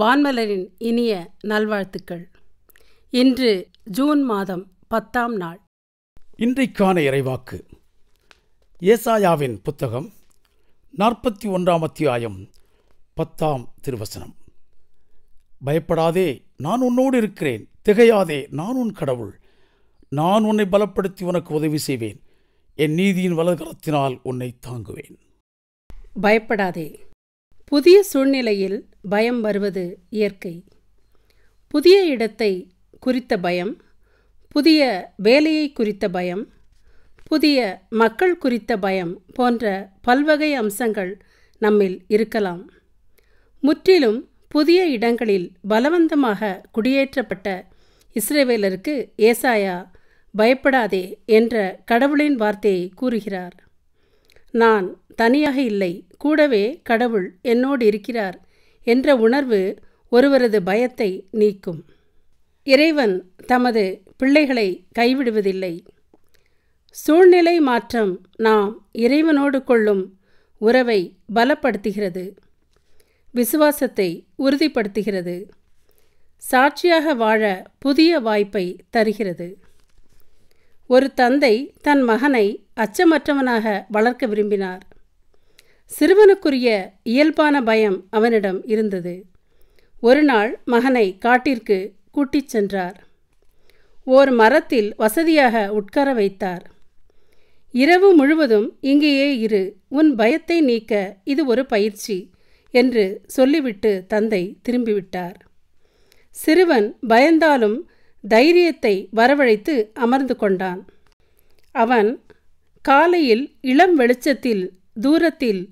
வான்மலரின் இனிய நல்வாழ்த்துக்கள் இன்று ஜூன் மாதம் பத்தாம் நாள் இன்றைக்கான இறைவாக்கு ஏசாயாவின் புத்தகம் நாற்பத்தி ஒன்றாம் அத்தியாயம் பத்தாம் திருவசனம் பயப்படாதே நான் உன்னோடு இருக்கிறேன் திகையாதே நான் உன் கடவுள் நான் உன்னை பலப்படுத்தி உனக்கு உதவி செய்வேன் என் நீதியின் வலதளத்தினால் உன்னை தாங்குவேன் பயப்படாதே புதிய சூழ்நிலையில் பயம் வருவது இயற்கை புதிய இடத்தை குறித்த பயம் புதிய வேலையை குறித்த பயம் புதிய மக்கள் குறித்த பயம் போன்ற பல்வகை அம்சங்கள் நம்மில் இருக்கலாம் முற்றிலும் புதிய இடங்களில் பலவந்தமாக குடியேற்றப்பட்ட இஸ்ரேவேலருக்கு ஏசாயா பயப்படாதே என்ற கடவுளின் வார்த்தையை கூறுகிறார் நான் தனியாக இல்லை கூடவே கடவுள் என்னோடு இருக்கிறார் என்ற உணர்வு ஒருவரது பயத்தை நீக்கும் இறைவன் தமது பிள்ளைகளை கைவிடுவதில்லை சூழ்நிலை மாற்றம் நாம் இறைவனோடு கொள்ளும் உறவை பலப்படுத்துகிறது விசுவாசத்தை உறுதிப்படுத்துகிறது சாட்சியாக வாழ புதிய வாய்ப்பை தருகிறது ஒரு தந்தை தன் மகனை அச்சமற்றவனாக வளர்க்க விரும்பினார் சிறுவனுக்குரிய இயல்பான பயம் அவனிடம் இருந்தது ஒரு நாள் மகனை காட்டிற்கு கூட்டிச் சென்றார் ஓர் மரத்தில் வசதியாக உட்கார வைத்தார் இரவு முழுவதும் இங்கேயே இரு உன் பயத்தை நீக்க இது ஒரு பயிற்சி என்று சொல்லிவிட்டு தந்தை திரும்பிவிட்டார் சிறுவன் பயந்தாலும் தைரியத்தை வரவழைத்து அமர்ந்து கொண்டான் அவன் காலையில் இளம் வெளிச்சத்தில் தூரத்தில்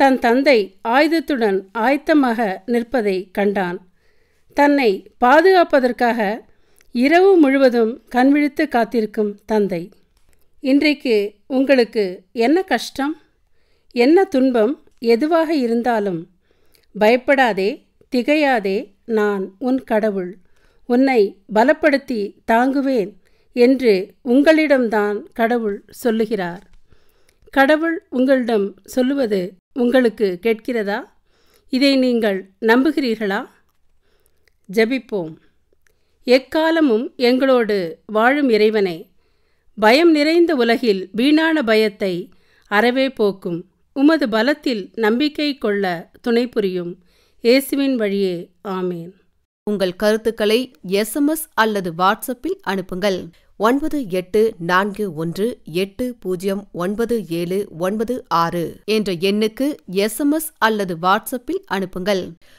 தன் தந்தை ஆயுதத்துடன் ஆயத்தமாக நிற்பதை கண்டான் தன்னை பாதுகாப்பதற்காக இரவு முழுவதும் கண்விழித்து காத்திருக்கும் தந்தை இன்றைக்கு உங்களுக்கு என்ன கஷ்டம் என்ன துன்பம் எதுவாக இருந்தாலும் பயப்படாதே திகையாதே நான் உன் கடவுள் உன்னை பலப்படுத்தி தாங்குவேன் என்று உங்களிடம்தான் கடவுள் சொல்லுகிறார் கடவுள் உங்களிடம் சொல்லுவது உங்களுக்கு கேட்கிறதா இதை நீங்கள் நம்புகிறீர்களா ஜபிப்போம் எக்காலமும் எங்களோடு வாழும் இறைவனை பயம் நிறைந்த உலகில் வீணான பயத்தை அறவே போக்கும் உமது பலத்தில் நம்பிக்கை கொள்ள துணை புரியும் இயேசுவின் வழியே ஆமேன் உங்கள் கருத்துக்களை எஸ்எம்எஸ் அல்லது வாட்ஸ்அப்பில் அனுப்புங்கள் ஒன்பது எட்டு நான்கு ஒன்று எட்டு பூஜ்ஜியம் ஒன்பது ஏழு ஒன்பது ஆறு என்ற எண்ணுக்கு எஸ்எம்எஸ் அல்லது வாட்ஸ்அப்பில் அனுப்புங்கள்